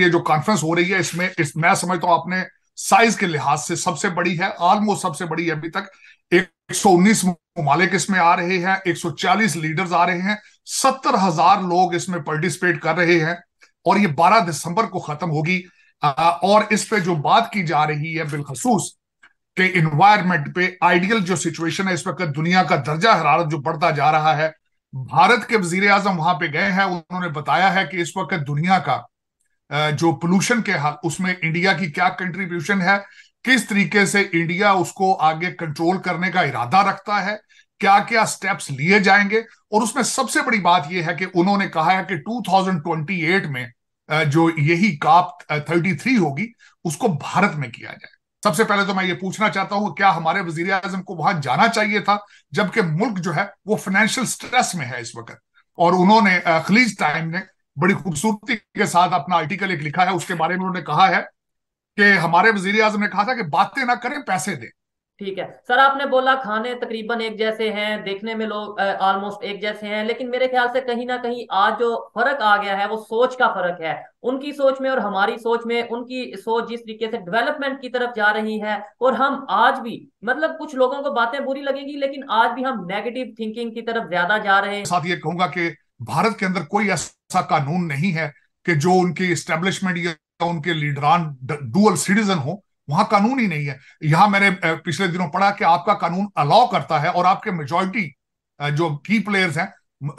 ये जो कॉन्फ्रेंस हो रही है इसमें इस मैं समझता तो हूँ आपने साइज के लिहाज से सबसे बड़ी है ऑलमोस्ट सबसे बड़ी है अभी तक एक सौ उन्नीस इसमें आ रहे हैं 140 लीडर्स आ रहे हैं सत्तर हजार लोग इसमें पार्टिसिपेट कर रहे हैं और ये 12 दिसंबर को खत्म होगी और इस पे जो बात की जा रही है बिलखसूस के इन्वायरमेंट पे आइडियल जो सिचुएशन है इस वक्त दुनिया का दर्जा हरारत जो बढ़ता जा रहा है भारत के वजीर आजम वहां पे गए हैं उन्होंने बताया है कि इस वक्त दुनिया का जो पोल्यूशन के हाल उसमें इंडिया की क्या कंट्रीब्यूशन है किस तरीके से इंडिया उसको आगे कंट्रोल करने का इरादा रखता है क्या क्या स्टेप्स लिए जाएंगे और उसमें सबसे बड़ी बात यह है कि उन्होंने कहा है कि 2028 में जो यही काप 33 होगी उसको भारत में किया जाए सबसे पहले तो मैं ये पूछना चाहता हूं क्या हमारे वजीर आजम को वहां जाना चाहिए था जबकि मुल्क जो है वो फाइनेंशियल स्ट्रेस में है इस वक्त और उन्होंने खलीज टाइम ने बड़ी खूबसूरती के साथ अपना आर्टिकल एक लिखा है उसके बारे में उन्होंने कहा है कि हमारे वजीर आजम ने कहा था कि बातें ना करें पैसे दें ठीक है सर आपने बोला खाने तकरीबन एक जैसे हैं देखने में लोग ऑलमोस्ट एक जैसे हैं लेकिन मेरे ख्याल से कहीं ना कहीं आज जो फर्क आ गया है वो सोच का फर्क है उनकी सोच में और हमारी सोच में उनकी सोच जिस तरीके से डेवलपमेंट की तरफ जा रही है और हम आज भी मतलब कुछ लोगों को बातें बुरी लगेंगी लेकिन आज भी हम नेगेटिव थिंकिंग की तरफ ज्यादा जा रहे हैं साथ ये कहूंगा की भारत के अंदर कोई ऐसा कानून नहीं है कि जो उनके इस्टेब्लिशमेंट या उनके लीडरान डुअल सिटीजन हो वहां कानून ही नहीं है यहां मैंने पिछले दिनों पढ़ा कि आपका कानून अलाउ करता है और आपके मेजोरिटी जो की प्लेयर्स हैं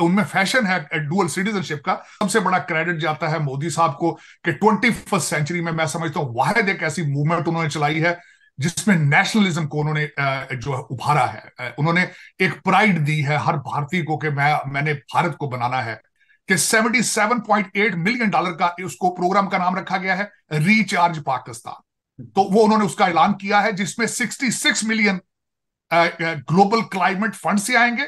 उनमें फैशन है डुअल सिटीजनशिप का सबसे बड़ा क्रेडिट जाता है मोदी साहब को कि ट्वेंटी फर्स्ट सेंचुरी में मैं समझता हूँ वाहद एक ऐसी मूवमेंट उन्होंने चलाई है जिसमें नेशनलिज्म को उन्होंने जो है उभारा है उन्होंने एक प्राइड दी है हर भारतीय को कि मैं मैंने भारत को बनाना है कि 77.8 मिलियन डॉलर का उसको प्रोग्राम का नाम रखा गया है रिचार्ज पाकिस्तान तो वो उन्होंने उसका ऐलान किया है जिसमें 66 मिलियन ग्लोबल क्लाइमेट फंड से आएंगे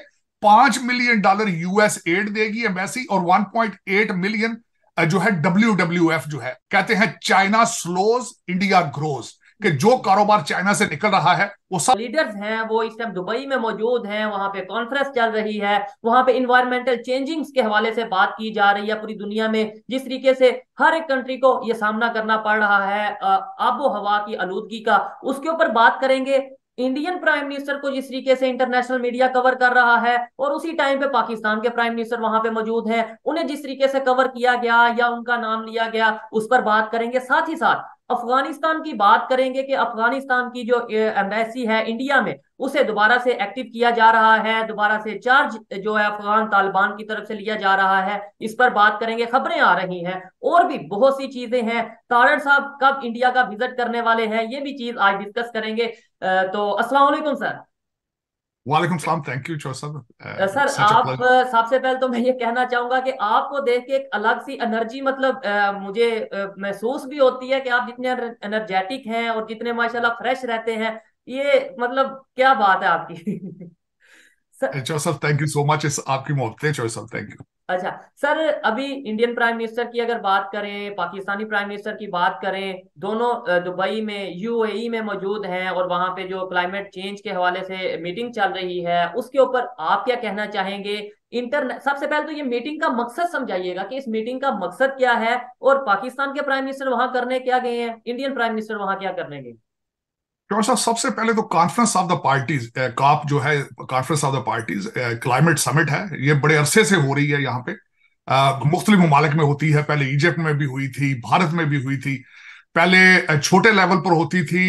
पांच मिलियन डॉलर यूएस एड देगी एम्बेसी और 1.8 मिलियन जो है डब्ल्यू जो है कहते हैं चाइना स्लोज इंडिया ग्रोज कि जो कारोबार चाइना से निकल रहा है वो सब लीडर्स हैं वो इस टाइम दुबई में मौजूद हैं वहां पे कॉन्फ्रेंस चल रही है वहां पे इन्वायरमेंटल चेंजिंग्स के हवाले से बात की जा रही है पूरी दुनिया में जिस तरीके से हर एक कंट्री को ये सामना करना पड़ रहा है आबो हवा की आलूदगी का उसके ऊपर बात करेंगे इंडियन प्राइम मिनिस्टर को जिस तरीके से इंटरनेशनल मीडिया कवर कर रहा है और उसी टाइम पे पाकिस्तान के प्राइम मिनिस्टर वहां पे मौजूद हैं उन्हें जिस तरीके से कवर किया गया या उनका नाम लिया गया उस पर बात करेंगे साथ ही साथ अफगानिस्तान की बात करेंगे कि अफगानिस्तान की जो एम्बेसी है इंडिया में उसे दोबारा से एक्टिव किया जा रहा है दोबारा से चार्ज जो है अफगान तालिबान की तरफ से लिया जा रहा है इस पर बात करेंगे खबरें आ रही हैं और भी बहुत सी चीजें हैं तारण साहब कब इंडिया का विजिट करने वाले हैं ये भी चीज आज डिस्कस करेंगे तो असला सर वालेकुम सलाम थैंक यू चौसब सर आप uh, सबसे पहले तो मैं ये कहना चाहूंगा कि आपको देख के एक अलग सी एनर्जी मतलब आ, uh, मुझे uh, महसूस भी होती है कि आप जितने एनर्जेटिक हैं और जितने माशाल्लाह फ्रेश रहते हैं ये मतलब क्या बात है आपकी चौसब थैंक यू सो मच इस आपकी मोहब्बतें चौसब थैंक यू अच्छा सर अभी इंडियन प्राइम मिनिस्टर की अगर बात करें पाकिस्तानी प्राइम मिनिस्टर की बात करें दोनों दुबई में यूएई e में मौजूद हैं और वहां पे जो क्लाइमेट चेंज के हवाले से मीटिंग चल रही है उसके ऊपर आप क्या कहना चाहेंगे इंटर सबसे पहले तो ये मीटिंग का मकसद समझाइएगा कि इस मीटिंग का मकसद क्या है और पाकिस्तान के प्राइम मिनिस्टर वहां करने क्या गए हैं इंडियन प्राइम मिनिस्टर वहां क्या करने गए डॉक्टर साहब सबसे पहले तो conference of the parties COP जो है conference of the parties climate summit है ये बड़े अरसे से हो रही है यहाँ पे मुख्तलि ममालिक में होती है पहले इजिप्ट में भी हुई थी भारत में भी हुई थी पहले छोटे लेवल पर होती थी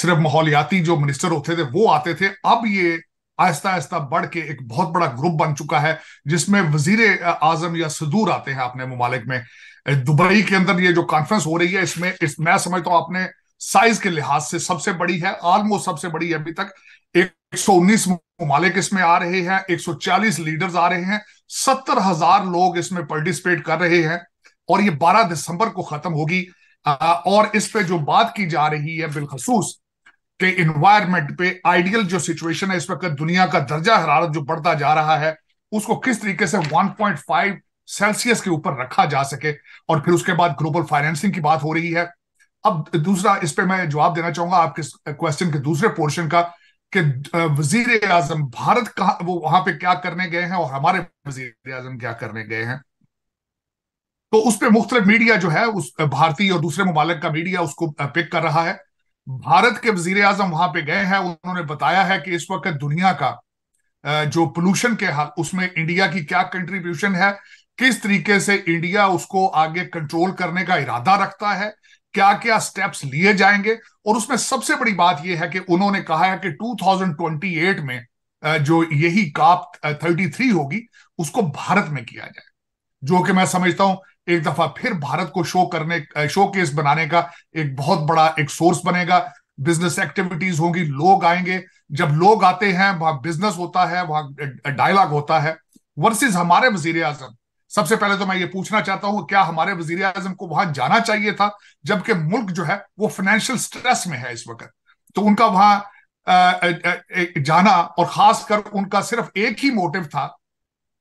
सिर्फ माहौलियाती जो मिनिस्टर होते थे वो आते थे अब ये आहिस्ता आहिस्ता बढ़ के एक बहुत बड़ा ग्रुप बन चुका है जिसमें वजीर आजम या सदूर आते हैं अपने ममालिक में दुबई के अंदर ये जो कॉन्फ्रेंस हो रही है इसमें इस मैं समझता तो हूँ आपने साइज के लिहाज से सबसे बड़ी है ऑलमोस्ट सबसे बड़ी है अभी तक एक सौ उन्नीस इसमें आ रहे हैं 140 लीडर्स आ रहे हैं सत्तर हजार लोग इसमें पार्टिसिपेट कर रहे हैं और ये 12 दिसंबर को खत्म होगी और इस पे जो बात की जा रही है बिलखसूस के इन्वायरमेंट पे आइडियल जो सिचुएशन है इस वक्त दुनिया का दर्जा हरारत जो बढ़ता जा रहा है उसको किस तरीके से वन सेल्सियस के ऊपर रखा जा सके और फिर उसके बाद ग्लोबल फाइनेंसिंग की बात हो रही है अब दूसरा इस पर मैं जवाब देना चाहूंगा आपके क्वेश्चन के दूसरे पोर्शन का कि वजीर आजम भारत कहा वो वहां पे क्या करने गए हैं और हमारे वजीर आजम क्या करने गए हैं तो उस पर मुख्तलिफ मीडिया जो है उस भारतीय और दूसरे ममालक का मीडिया उसको पिक कर रहा है भारत के वजीर आजम वहां पे गए हैं उन्होंने बताया है कि इस वक्त दुनिया का जो पोल्यूशन के हाल उसमें इंडिया की क्या कंट्रीब्यूशन है किस तरीके से इंडिया उसको आगे कंट्रोल करने का इरादा रखता है क्या क्या स्टेप्स लिए जाएंगे और उसमें सबसे बड़ी बात यह है कि उन्होंने कहा है कि 2028 में जो यही काप 33 होगी उसको भारत में किया जाए जो कि मैं समझता हूं एक दफा फिर भारत को शो करने शो केस बनाने का एक बहुत बड़ा एक सोर्स बनेगा बिजनेस एक्टिविटीज होंगी लोग आएंगे जब लोग आते हैं वहां बिजनेस होता है वहां डायलॉग होता है वर्सेस हमारे वजीर आजम सबसे पहले तो मैं ये पूछना चाहता हूं क्या हमारे वजीर आजम को वहां जाना चाहिए था जबकि मुल्क जो है वो फाइनेंशियल स्ट्रेस में है इस वक्त तो उनका वहां जाना और खासकर उनका सिर्फ एक ही मोटिव था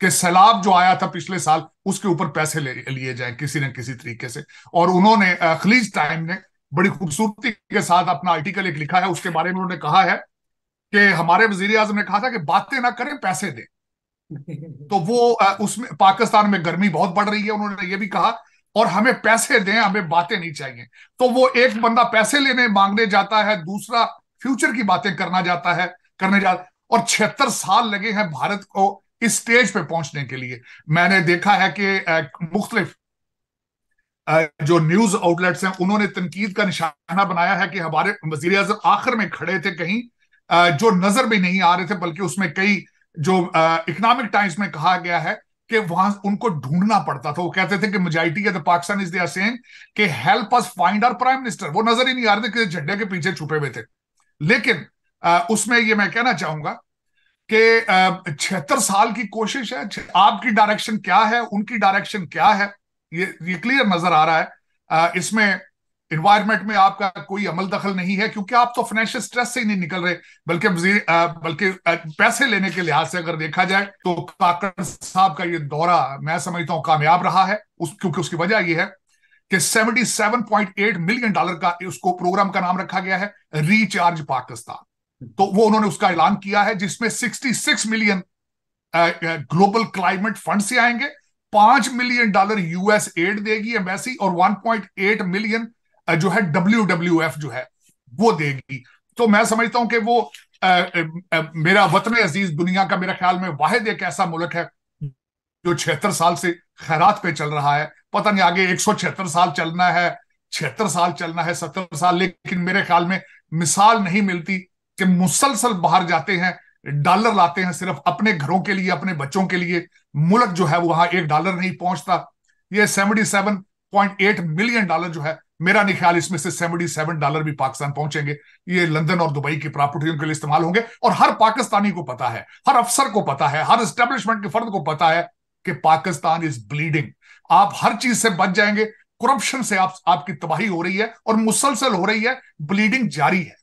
कि सैलाब जो आया था पिछले साल उसके ऊपर पैसे लिए जाए किसी न किसी तरीके से और उन्होंने खलीज टाइम ने बड़ी खूबसूरती के साथ अपना आर्टिकल एक लिखा है उसके बारे में उन्होंने कहा है कि हमारे वजीर आजम ने कहा था कि बातें ना करें पैसे दें तो वो उसमें पाकिस्तान में गर्मी बहुत बढ़ रही है उन्होंने ये भी कहा और हमें पैसे दें हमें बातें नहीं चाहिए तो वो एक बंदा पैसे लेने मांगने जाता है दूसरा फ्यूचर की बातें करना जाता है करने जा और छिहत्तर साल लगे हैं भारत को इस स्टेज पे पहुंचने के लिए मैंने देखा है कि मुख्तलिफ जो न्यूज आउटलेट्स हैं उन्होंने तनकीद का निशाना बनाया है कि हमारे वजीर आखिर में खड़े थे कहीं जो नजर भी नहीं आ रहे थे बल्कि उसमें कई जो इकोनॉमिक टाइम्स में कहा गया है कि वहां उनको ढूंढना पड़ता था वो कहते थे कि मेजोरिटी ऑफ तो पाकिस्तान इज देयर सेइंग कि help us find our prime minister वो नजर ही नहीं आ रहे थे झंडे के पीछे छुपे हुए थे लेकिन आ, उसमें ये मैं कहना चाहूंगा कि छिहत्तर साल की कोशिश है आपकी डायरेक्शन क्या है उनकी डायरेक्शन क्या है ये ये क्लियर नजर आ रहा है आ, इसमें इन्वायरमेंट में आपका कोई अमल दखल नहीं है क्योंकि आप तो फाइनेंशियल स्ट्रेस से ही नहीं निकल रहे बल्कि बल्कि पैसे लेने के लिहाज से अगर देखा जाए तो काकड़ साहब का ये दौरा मैं समझता हूं कामयाब रहा है उस क्योंकि उसकी वजह यह है कि 77.8 मिलियन डॉलर का उसको प्रोग्राम का नाम रखा गया है रिचार्ज पाकिस्तान तो वो उन्होंने उसका ऐलान किया है जिसमें 66 मिलियन ग्लोबल क्लाइमेट फंड से आएंगे पांच मिलियन डॉलर यूएस एड देगी एम्बेसी और 1.8 मिलियन जो है डब्ल्यू डब्ल्यू एफ जो है वो देगी तो मैं समझता हूं कि वो आ, आ, मेरा वतन अजीज दुनिया का मेरा ख्याल में वाहिद एक ऐसा मुल्क है जो छिहत्तर साल से खैरात पे चल रहा है पता नहीं आगे एक सौ छिहत्तर साल चलना है छिहत्तर साल चलना है सत्तर साल लेकिन मेरे ख्याल में मिसाल नहीं मिलती कि मुसलसल बाहर जाते हैं डॉलर लाते हैं सिर्फ अपने घरों के लिए अपने बच्चों के लिए मुल्क जो है वहां एक डॉलर नहीं पहुंचता ये seventy seven point eight million dollar जो है मेरा नहीं ख्याल इसमें से सेवेंटी सेवन डॉलर भी पाकिस्तान पहुंचेंगे ये लंदन और दुबई की प्रॉपर्टियों के लिए इस्तेमाल होंगे और हर पाकिस्तानी को पता है हर अफसर को पता है हर स्टेब्लिशमेंट के फर्द को पता है कि पाकिस्तान इज ब्लीडिंग आप हर चीज से बच जाएंगे करप्शन से आप आपकी तबाही हो रही है और मुसलसल हो रही है ब्लीडिंग जारी है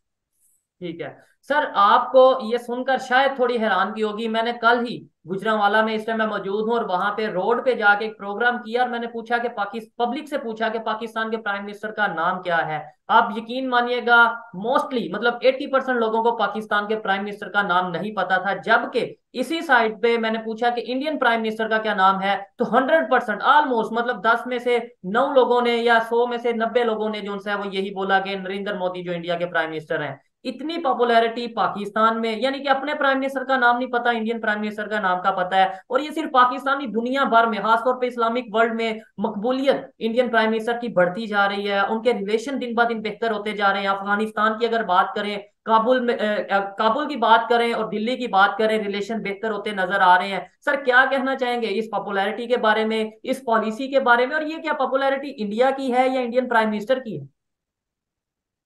ठीक है सर आपको ये सुनकर शायद थोड़ी हैरानगी होगी मैंने कल ही गुजरावाला में इस टाइम मैं मौजूद हूँ और वहां पे रोड पे जाके एक प्रोग्राम किया और मैंने पूछा कि पाकिस्तान पब्लिक से पूछा कि पाकिस्तान के प्राइम मिनिस्टर का नाम क्या है आप यकीन मानिएगा मोस्टली मतलब 80 परसेंट लोगों को पाकिस्तान के प्राइम मिनिस्टर का नाम नहीं पता था जबकि इसी साइड पे मैंने पूछा कि इंडियन प्राइम मिनिस्टर का क्या नाम है तो हंड्रेड परसेंट ऑलमोस्ट मतलब दस में से नौ लोगों ने या सौ में से नब्बे लोगों ने जो है वो यही बोला कि नरेंद्र मोदी जो इंडिया के प्राइम मिनिस्टर हैं इतनी पॉपुलैरिटी पाकिस्तान में यानी कि अपने प्राइम मिनिस्टर का नाम नहीं पता इंडियन प्राइम मिनिस्टर का नाम का पता है और ये सिर्फ पाकिस्तानी दुनिया भर में खासतौर पर इस्लामिक वर्ल्ड में मकबूलियत इंडियन प्राइम मिनिस्टर की बढ़ती जा रही है उनके रिलेशन दिन ब दिन बेहतर होते जा रहे हैं अफगानिस्तान की अगर बात करें काबुल में आ, काबुल की बात करें और दिल्ली की बात करें रिलेशन बेहतर होते नजर आ रहे हैं सर क्या कहना चाहेंगे इस पॉपुलैरिटी के बारे में इस पॉलिसी के बारे में और ये क्या पॉपुलैरिटी इंडिया की है या इंडियन प्राइम मिनिस्टर की है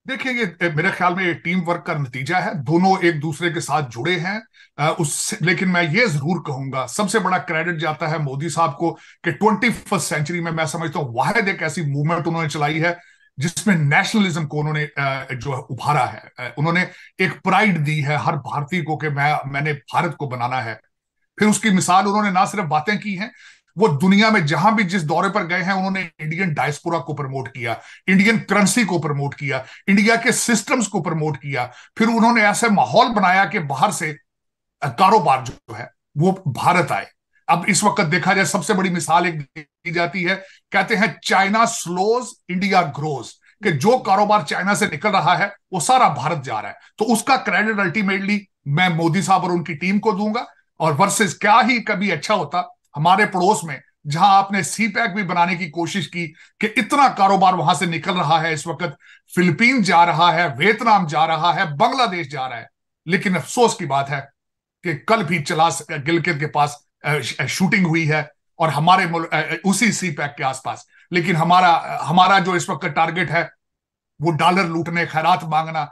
देखिए ये मेरे ख्याल में ये टीम वर्क का नतीजा है दोनों एक दूसरे के साथ जुड़े हैं उससे लेकिन मैं ये जरूर कहूंगा सबसे बड़ा क्रेडिट जाता है मोदी साहब को कि ट्वेंटी फर्स्ट सेंचुरी में मैं समझता हूँ वाहद एक ऐसी मूवमेंट उन्होंने चलाई है जिसमें नेशनलिज्म को उन्होंने जो है उभारा है उन्होंने एक प्राइड दी है हर भारतीय को कि मैं मैंने भारत को बनाना है फिर उसकी मिसाल उन्होंने ना सिर्फ बातें की हैं वो दुनिया में जहां भी जिस दौरे पर गए हैं उन्होंने इंडियन डायस्पोरा को प्रमोट किया इंडियन करेंसी को प्रमोट किया इंडिया के सिस्टम्स को प्रमोट किया फिर उन्होंने ऐसे माहौल बनाया कि बाहर से कारोबार जो है वो भारत आए अब इस वक्त देखा जाए सबसे बड़ी मिसाल एक दी जाती है कहते हैं चाइना स्लोज इंडिया ग्रोज कि जो कारोबार चाइना से निकल रहा है वो सारा भारत जा रहा है तो उसका क्रेडिट अल्टीमेटली मैं मोदी साहब और उनकी टीम को दूंगा और वर्सेस क्या ही कभी अच्छा होता हमारे पड़ोस में जहां आपने सी पैक भी बनाने की कोशिश की कि इतना कारोबार वहां से निकल रहा है इस वक्त फिलीपींस जा रहा है वियतनाम जा रहा है बांग्लादेश जा रहा है लेकिन अफसोस की बात है कि कल भी चला गिलगित के पास शूटिंग हुई है और हमारे उसी सी पैक के आसपास लेकिन हमारा हमारा जो इस वक्त टारगेट है वो डॉलर लूटने खैरात मांगना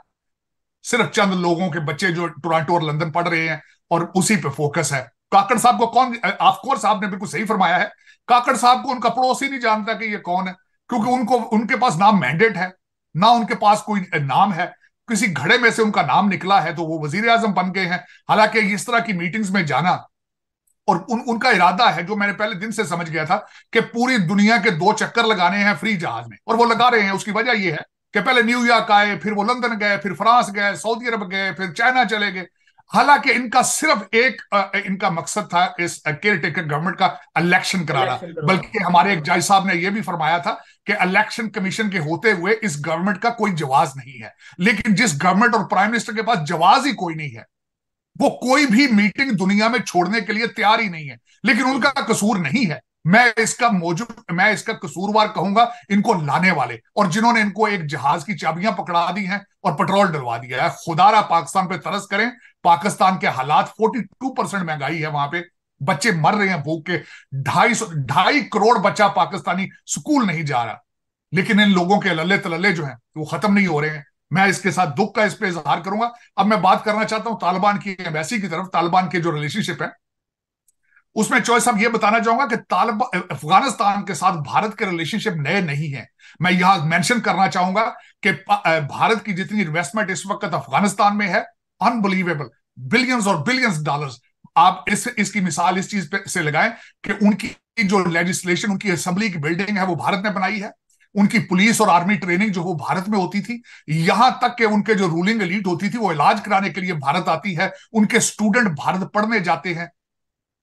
सिर्फ चंद लोगों के बच्चे जो टोरंटो और लंदन पढ़ रहे हैं और उसी पे फोकस है काकड़ साहब को कौन ऑफकोर्स कोर्स आपने बिल्कुल सही फरमाया है काकड़ साहब को उनका पड़ोस ही नहीं जानता कि ये कौन है क्योंकि उनको उनके पास नाम मैंडेट है ना उनके पास कोई नाम है किसी घड़े में से उनका नाम निकला है तो वो वजीर आजम बन गए हैं हालांकि इस तरह की मीटिंग्स में जाना और उन उनका इरादा है जो मैंने पहले दिन से समझ गया था कि पूरी दुनिया के दो चक्कर लगाने हैं फ्री जहाज में और वो लगा रहे हैं उसकी वजह यह है कि पहले न्यूयॉर्क आए फिर वो लंदन गए फिर फ्रांस गए सऊदी अरब गए फिर चाइना चले गए हालांकि इनका सिर्फ एक इनका मकसद था इस केयर टेकर गवर्नमेंट का इलेक्शन कराना बल्कि हमारे एक जाय साहब ने यह भी फरमाया था कि इलेक्शन कमीशन के होते हुए इस गवर्नमेंट का कोई जवाब नहीं है लेकिन जिस गवर्नमेंट और प्राइम मिनिस्टर के पास जवाब ही कोई नहीं है वो कोई भी मीटिंग दुनिया में छोड़ने के लिए तैयार ही नहीं है लेकिन उनका कसूर नहीं है मैं इसका मौजूद मैं इसका कसूरवार कहूंगा इनको लाने वाले और जिन्होंने इनको एक जहाज की चाबियां पकड़ा दी हैं और पेट्रोल डलवा दिया है खुदारा पाकिस्तान पे तरस करें पाकिस्तान के हालात 42 परसेंट महंगाई है वहां पे बच्चे मर रहे हैं भूख के ढाई सौ ढाई करोड़ बच्चा पाकिस्तानी स्कूल नहीं जा रहा लेकिन इन लोगों के लल्ले तलल्ले जो हैं वो खत्म नहीं हो रहे हैं मैं इसके साथ दुख का इस पर इजहार करूंगा अब मैं बात करना चाहता हूं तालिबान की एम्बेसी की तरफ तालिबान के जो रिलेशनशिप है उसमें चॉइस अब यह बताना चाहूंगा कि तालिबान अफगानिस्तान के साथ भारत के रिलेशनशिप नए नहीं है मैं यहां मेंशन करना चाहूंगा कि भारत की जितनी इन्वेस्टमेंट इस वक्त अफगानिस्तान में है अनबिलीवेबल बिलियंस और बिलियंस डॉलर्स आप इस इसकी मिसाल इस चीज पे से लगाएं कि उनकी जो लेजिस्लेशन उनकी असेंबली की बिल्डिंग है वो भारत ने बनाई है उनकी पुलिस और आर्मी ट्रेनिंग जो वो भारत में होती थी यहां तक के उनके जो रूलिंग एलीट होती थी वो इलाज कराने के लिए भारत आती है उनके स्टूडेंट भारत पढ़ने जाते हैं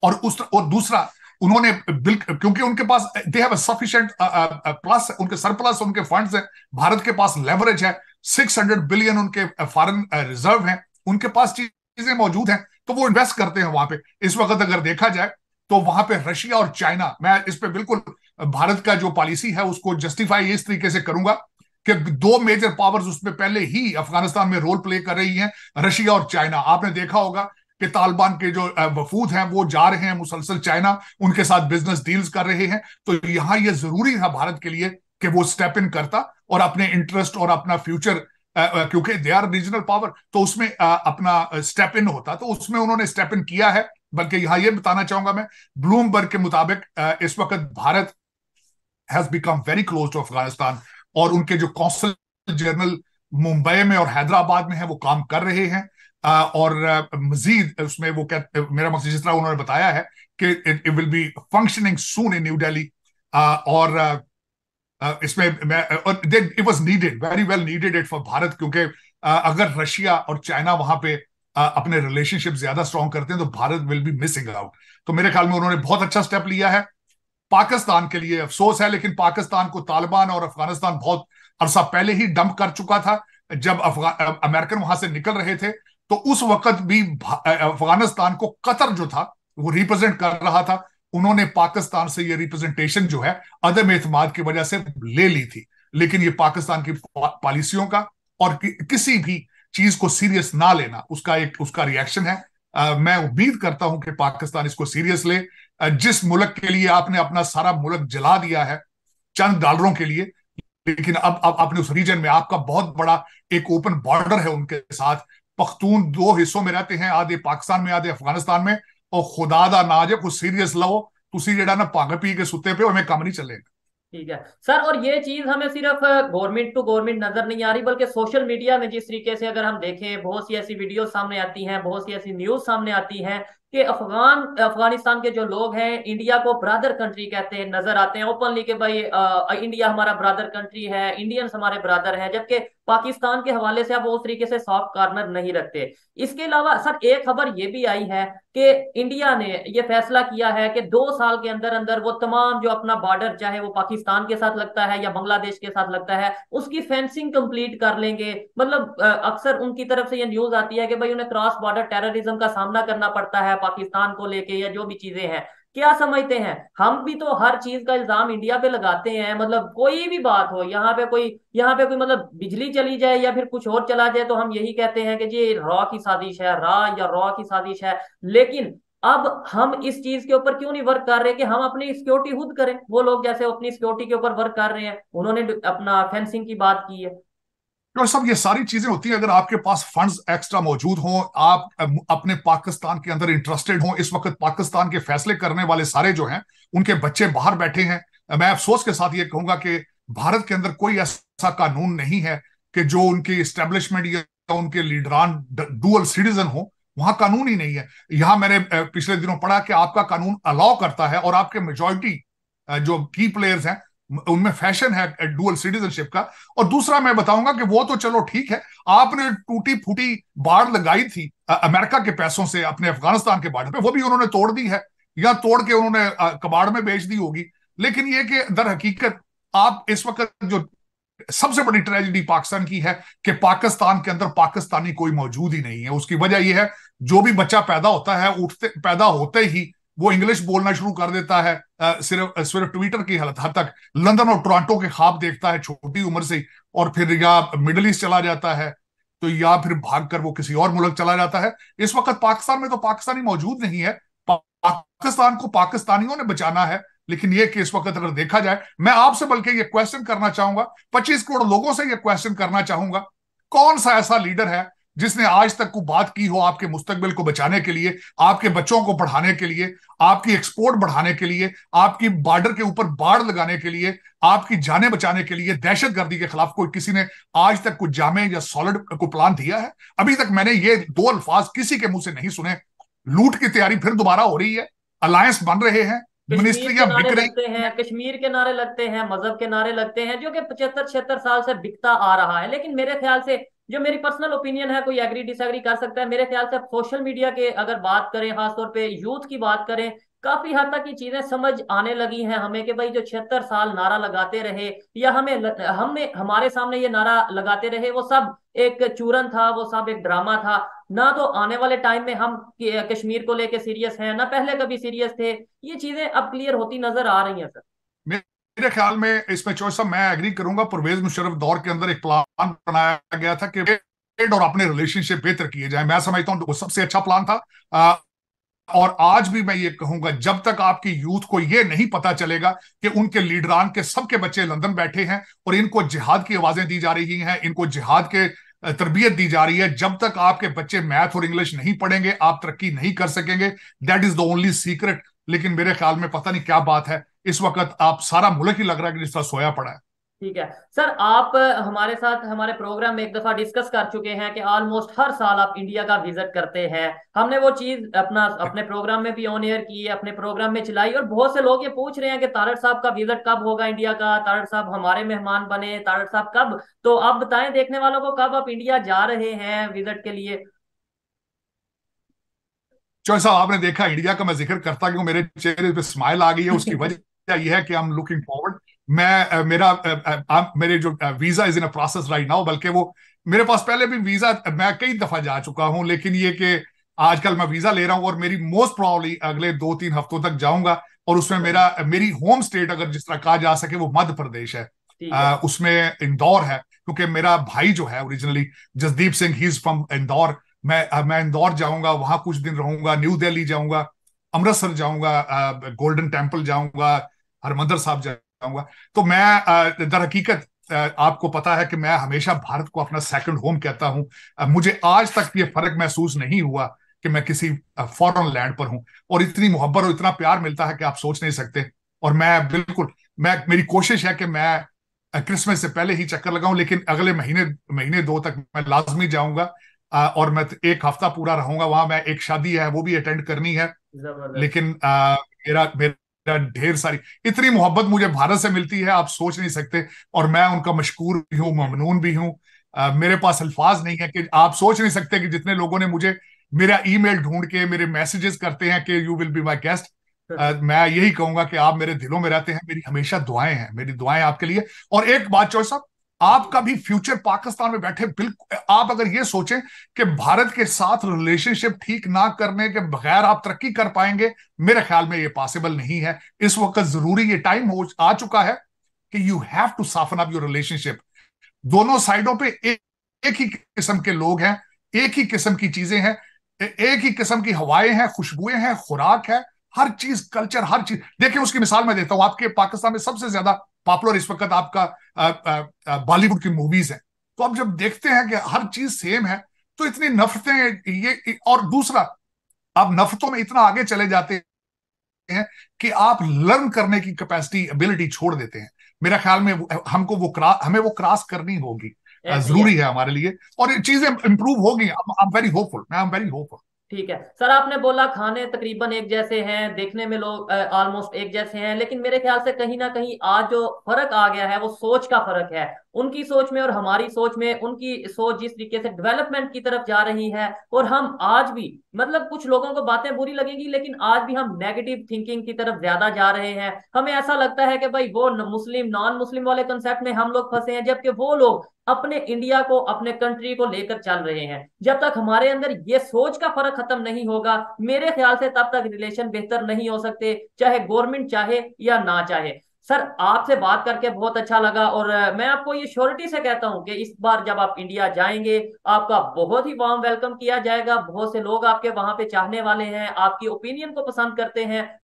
और उस और दूसरा उन्होंने क्योंकि उनके पास दे हैव सफिशिएंट प्लस उनके सरप्लस उनके फंड्स हैं भारत के पास लेवरेज है 600 बिलियन उनके फॉरेन रिजर्व uh, हैं उनके पास चीजें मौजूद हैं तो वो इन्वेस्ट करते हैं वहां पे इस वक्त अगर देखा जाए तो वहां पे रशिया और चाइना मैं इस पे बिल्कुल भारत का जो पॉलिसी है उसको जस्टिफाई इस तरीके से करूंगा कि दो मेजर पावर्स उसमें पहले ही अफगानिस्तान में रोल प्ले कर रही हैं रशिया और चाइना आपने देखा होगा कि तालिबान के जो वफूद हैं वो जा रहे हैं मुसलसल चाइना उनके साथ बिजनेस डील्स कर रहे हैं तो यहां ये जरूरी है भारत के लिए कि वो स्टेप इन करता और अपने इंटरेस्ट और अपना फ्यूचर क्योंकि दे आर रीजनल पावर तो उसमें अपना स्टेप इन होता तो उसमें उन्होंने स्टेप इन किया है बल्कि यहां ये बताना चाहूंगा मैं ब्लूमबर्ग के मुताबिक इस वक्त Bharat has become very close to Afghanistan और उनके जो कौंसल जनरल मुंबई में और हैदराबाद में है वो काम कर रहे हैं और मजीद उसमें वो कहते मेरा मकसद जिस तरह उन्होंने बताया है कि it will be functioning soon in new Delhi और इसमें और it was needed very well needed it for Bharat क्योंकि अगर रशिया और चाइना वहां पे अपने रिलेशनशिप ज्यादा स्ट्रॉन्ग करते हैं तो Bharat will be missing out तो मेरे ख्याल में उन्होंने बहुत अच्छा स्टेप लिया है पाकिस्तान के लिए अफसोस है लेकिन पाकिस्तान को तालिबान और अफगानिस्तान बहुत अरसा पहले ही डंप कर चुका था जब अमेरिकन वहां से निकल रहे थे तो उस वक्त भी अफगानिस्तान को कतर जो था वो रिप्रेजेंट कर रहा था उन्होंने पाकिस्तान से ये रिप्रेजेंटेशन जो है अदम एतमाद की वजह से ले ली थी लेकिन ये पाकिस्तान की पॉलिसियों का और कि, किसी भी चीज को सीरियस ना लेना उसका एक उसका रिएक्शन है आ, मैं उम्मीद करता हूं कि पाकिस्तान इसको सीरियस ले जिस मुल्क के लिए आपने अपना सारा मुल्क जला दिया है चंद डॉलरों के लिए लेकिन अब अब आपने उस रीजन में आपका बहुत बड़ा एक ओपन बॉर्डर है उनके साथ पख्तून दो हिस्सों में रहते हैं आधे पाकिस्तान में आधे अफगानिस्तान में ਔਰ ਖੁਦਾ ਦਾ ਨਾਂ ਜੇ ਕੋਈ ਸੀਰੀਅਸ ਲਓ ਤੁਸੀਂ ਜਿਹੜਾ ਨਾ ਭੰਗ ਪੀ ਕੇ ਸੁੱਤੇ ਪਏ ਉਵੇਂ ਕੰਮ ਨਹੀਂ ठीक है सर और ये चीज हमें सिर्फ गवर्नमेंट टू गवर्नमेंट नजर नहीं आ रही बल्कि सोशल मीडिया में जिस तरीके से अगर हम देखें बहुत सी ऐसी वीडियो सामने आती हैं बहुत सी ऐसी न्यूज सामने आती हैं कि अफगान अफगानिस्तान के जो लोग हैं इंडिया को ब्रादर कंट्री कहते हैं नजर आते हैं ओपनली के भाई आ, इंडिया हमारा ब्रादर कंट्री है इंडियन हमारे ब्रादर हैं जबकि पाकिस्तान के हवाले से आप उस तरीके से सॉफ्ट कॉर्नर नहीं रखते इसके अलावा सर एक खबर ये भी आई है कि इंडिया ने ये फैसला किया है कि दो साल के अंदर अंदर वो तमाम जो अपना बॉर्डर चाहे वो पाकिस्तान के साथ लगता है या बांग्लादेश के साथ लगता है उसकी फेंसिंग कंप्लीट कर लेंगे मतलब अक्सर उनकी तरफ से यह न्यूज आती है कि भाई उन्हें क्रॉस बॉर्डर टेररिज्म का सामना करना पड़ता है पाकिस्तान को लेके या जो भी चीजें हैं क्या समझते हैं हम भी तो हर चीज का इल्जाम इंडिया पे लगाते हैं मतलब कोई भी बात हो यहाँ पे कोई यहाँ पे कोई मतलब बिजली चली जाए या फिर कुछ और चला जाए तो हम यही कहते हैं कि जी रॉ की साजिश है रा या रॉ की साजिश है लेकिन अब हम इस चीज के ऊपर क्यों नहीं वर्क कर रहे कि हम अपनी सिक्योरिटी खुद करें वो लोग जैसे अपनी सिक्योरिटी के ऊपर वर्क कर रहे हैं उन्होंने अपना फेंसिंग की बात की है तो सब ये सारी चीजें होती हैं अगर आपके पास फंड्स एक्स्ट्रा मौजूद हों आप अपने पाकिस्तान के अंदर इंटरेस्टेड हों इस वक्त पाकिस्तान के फैसले करने वाले सारे जो हैं उनके बच्चे बाहर बैठे हैं मैं अफसोस के साथ ये कहूंगा कि भारत के अंदर कोई ऐसा कानून नहीं है कि जो उनकी इस्टेब्लिशमेंट या उनके लीडरान डूअल सिटीजन हो वहां कानून ही नहीं है यहां मैंने पिछले दिनों पढ़ा कि आपका कानून अलाउ करता है और आपके मेजोरिटी जो की प्लेयर्स हैं उनमें फैशन है डुअल सिटीजनशिप का और दूसरा मैं बताऊंगा कि वो तो चलो ठीक है आपने टूटी फूटी बाढ़ लगाई थी अमेरिका के पैसों से अपने अफगानिस्तान के बाढ़ पे वो भी उन्होंने तोड़ दी है या तोड़ के उन्होंने कबाड़ में बेच दी होगी लेकिन ये कि दर हकीकत आप इस वक्त जो सबसे बड़ी ट्रेजिडी पाकिस्तान की है कि पाकिस्तान के अंदर पाकिस्तानी कोई मौजूद ही नहीं है उसकी वजह यह है जो भी बच्चा पैदा होता है उठते पैदा होते ही वो इंग्लिश बोलना शुरू कर देता है सिर्फ सिर्फ ट्विटर की हद तक लंदन और टोरंटो के खाब देखता है छोटी उम्र से और फिर या मिडल ईस्ट चला जाता है तो या फिर भागकर वो किसी और मुल्क चला जाता है इस वक्त पाकिस्तान में तो पाकिस्तानी मौजूद नहीं है पाकिस्तान को पाकिस्तानियों ने बचाना है लेकिन ये कि इस वक्त अगर देखा जाए मैं आपसे बल्कि ये क्वेश्चन करना चाहूंगा पच्चीस करोड़ लोगों से ये क्वेश्चन करना चाहूंगा कौन सा ऐसा लीडर है जिसने आज तक को बात की हो आपके मुस्तकबिल को बचाने के लिए आपके बच्चों को पढ़ाने के लिए आपकी एक्सपोर्ट बढ़ाने के लिए आपकी बॉर्डर के ऊपर बाढ़ लगाने के लिए आपकी जाने बचाने के लिए दहशत गर्दी के खिलाफ कोई किसी ने आज तक कुछ जामे या सॉलिड को प्लान दिया है अभी तक मैंने ये दो अल्फाज किसी के मुंह से नहीं सुने लूट की तैयारी फिर दोबारा हो रही है अलायंस बन रहे हैं मिनिस्ट्रियां बिक रही हैं कश्मीर के नारे लगते हैं मजहब के नारे लगते हैं जो कि पचहत्तर छिहत्तर साल से बिकता आ रहा है लेकिन मेरे ख्याल से ये मेरी पर्सनल ओपिनियन है कोई एग्री डिसएग्री कर सकता है मेरे ख्याल से सोशल मीडिया के अगर बात करें खासतौर पे यूथ की बात करें काफी हद तक ये चीजें समझ आने लगी हैं हमें कि भाई जो छिहत्तर साल नारा लगाते रहे या हमें हमने हमारे सामने ये नारा लगाते रहे वो सब एक चूरन था वो सब एक ड्रामा था ना तो आने वाले टाइम में हम कश्मीर को लेके सीरियस हैं ना पहले कभी सीरियस थे ये चीजें अब क्लियर होती नजर आ रही हैं सर मेरे ख्याल में इसमें चोइस साहब मैं एग्री करूंगा परवेज मुशरफ दौर के अंदर एक प्लान बनाया गया था कि ट्रेड और अपने रिलेशनशिप बेहतर किए जाए मैं समझता हूँ वो सबसे अच्छा प्लान था आ, और आज भी मैं ये कहूंगा जब तक आपकी यूथ को ये नहीं पता चलेगा कि उनके लीडरान के सबके बच्चे लंदन बैठे हैं और इनको जिहाद की आवाजें दी जा रही हैं इनको जिहाद के तरबियत दी जा रही है जब तक आपके बच्चे मैथ और इंग्लिश नहीं पढ़ेंगे आप तरक्की नहीं कर सकेंगे that is the only secret लेकिन मेरे ख्याल में पता नहीं क्या बात है इस वक्त आप सारा मुल्क ही लग रहा है कि जिस तरह सोया पड़ा है ठीक है सर आप हमारे साथ हमारे प्रोग्राम में एक दफा डिस्कस कर चुके हैं कि ऑलमोस्ट हर साल आप इंडिया का विजिट करते हैं हमने वो चीज अपना अपने प्रोग्राम में भी ऑन एयर की अपने प्रोग्राम में चलाई और बहुत से लोग ये पूछ रहे हैं कि तारड़ साहब का विजिट कब होगा इंडिया का तारड़ साहब हमारे मेहमान बने तारड़ साहब कब तो आप बताएं देखने वालों को कब आप इंडिया जा रहे हैं विजिट के लिए चौहसा आपने देखा इंडिया का मैं जिक्र करता क्यों मेरे चेहरे पे स्माइल आ गई है उसकी वजह ये है कि आई एम लुकिंग फॉरवर्ड मैं मेरा मेरे जो visa is in a process right now बल्कि वो मेरे पास पहले भी वीजा मैं कई दफा जा चुका हूं लेकिन ये कि आजकल मैं वीजा ले रहा हूं और मेरी मोस्ट प्रॉब्ली अगले दो तीन हफ्तों तक जाऊंगा और उसमें मेरा मेरी होम स्टेट अगर जिस तरह कहा जा सके वो मध्य प्रदेश है, है। आ, उसमें इंदौर है क्योंकि मेरा भाई जो है originally Jasdeep Singh he is from Indore मैं मैं इंदौर जाऊंगा वहां कुछ दिन रहूंगा न्यू दिल्ली जाऊंगा अमृतसर जाऊंगा गोल्डन टेम्पल जाऊंगा हरिमंदर साहब जाऊंगा तो मैं दर हकीकत आपको पता है कि मैं हमेशा भारत को अपना सेकंड होम कहता हूं मुझे आज तक ये फर्क महसूस नहीं हुआ कि मैं किसी फॉरेन लैंड पर हूं और इतनी मोहब्बत और इतना प्यार मिलता है कि आप सोच नहीं सकते और मैं बिल्कुल मैं मेरी कोशिश है कि मैं क्रिसमस से पहले ही चक्कर लगाऊं लेकिन अगले महीने महीने दो तक मैं लाजमी जाऊंगा और मैं एक हफ्ता पूरा रहूंगा वहां मैं एक शादी है वो भी अटेंड करनी है लेकिन आ, मेरा मेरा ढेर सारी इतनी मोहब्बत मुझे भारत से मिलती है आप सोच नहीं सकते और मैं उनका मशकूर भी हूँ ममनून भी हूँ मेरे पास अल्फाज नहीं है कि आप सोच नहीं सकते कि जितने लोगों ने मुझे मेरा ईमेल ढूंढ के मेरे मैसेजेस करते हैं कि you will be my guest मैं यही कहूंगा कि आप मेरे दिलों में रहते हैं मेरी हमेशा दुआएं हैं मेरी दुआएं आपके लिए और एक बात चौर साहब आपका भी फ्यूचर पाकिस्तान में बैठे बिल्कुल आप अगर ये सोचें कि भारत के साथ रिलेशनशिप ठीक ना करने के बगैर आप तरक्की कर पाएंगे मेरे ख्याल में ये पॉसिबल नहीं है इस वक्त जरूरी ये टाइम हो आ चुका है कि you have to soften up your relationship दोनों साइडों पे एक, एक ही किस्म के लोग हैं एक ही किस्म की चीजें हैं एक ही किस्म की हवाएं हैं खुशबुएं हैं खुराक है हर चीज कल्चर हर चीज देखिए उसकी मिसाल मैं देता हूं आपके पाकिस्तान में सबसे ज्यादा पॉपुलर इस वक्त आपका बॉलीवुड की मूवीज है तो आप जब देखते हैं कि हर चीज सेम है तो इतनी नफरतें ये और दूसरा आप नफरतों में इतना आगे चले जाते हैं कि आप लर्न करने की कैपेसिटी एबिलिटी छोड़ देते हैं मेरा ख्याल में हमको वो क्रास हमें वो क्रॉस करनी होगी जरूरी है हमारे लिए और ये चीजें इंप्रूव होगी I am very hopeful I am very hopeful ठीक है सर आपने बोला खाने तकरीबन एक जैसे हैं देखने में लोग ऑलमोस्ट एक जैसे हैं लेकिन मेरे ख्याल से कहीं ना कहीं आज जो फर्क आ गया है वो सोच का फर्क है उनकी सोच में और हमारी सोच में उनकी सोच जिस तरीके से डेवलपमेंट की तरफ जा रही है और हम आज भी मतलब कुछ लोगों को बातें बुरी लगेंगी लेकिन आज भी हम नेगेटिव थिंकिंग की तरफ ज्यादा जा रहे हैं हमें ऐसा लगता है कि भाई वो मुस्लिम नॉन मुस्लिम वाले कंसेप्ट में हम लोग फंसे हैं जबकि वो लोग अपने इंडिया को अपने कंट्री को लेकर चल रहे हैं जब तक हमारे अंदर ये सोच का फर्क खत्म नहीं होगा मेरे ख्याल से तब तक रिलेशन बेहतर नहीं हो सकते चाहे गवर्नमेंट चाहे या ना चाहे सर आपसे बात करके बहुत अच्छा लगा और मैं आपको ये श्योरिटी से कहता हूँ कि इस बार जब आप इंडिया जाएंगे आपका बहुत ही वार्म वेलकम किया जाएगा बहुत से लोग आपके वहां पे चाहने वाले हैं आपकी ओपिनियन को पसंद करते हैं